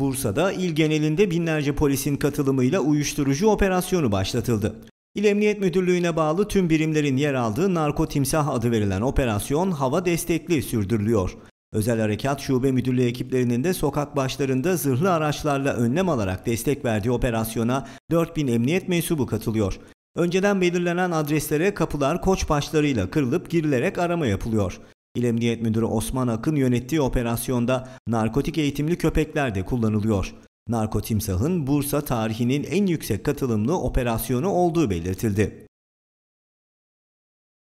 Bursa'da il genelinde binlerce polisin katılımıyla uyuşturucu operasyonu başlatıldı. İl Emniyet Müdürlüğü'ne bağlı tüm birimlerin yer aldığı Narko Timsah adı verilen operasyon hava destekli sürdürülüyor. Özel Harekat Şube Müdürlüğü ekiplerinin de sokak başlarında zırhlı araçlarla önlem alarak destek verdiği operasyona 4000 emniyet mensubu katılıyor. Önceden belirlenen adreslere kapılar koç başlarıyla kırılıp girilerek arama yapılıyor. İl Emniyet Müdürü Osman Akın yönettiği operasyonda narkotik eğitimli köpekler de kullanılıyor. Narkotimsahın Bursa tarihinin en yüksek katılımlı operasyonu olduğu belirtildi.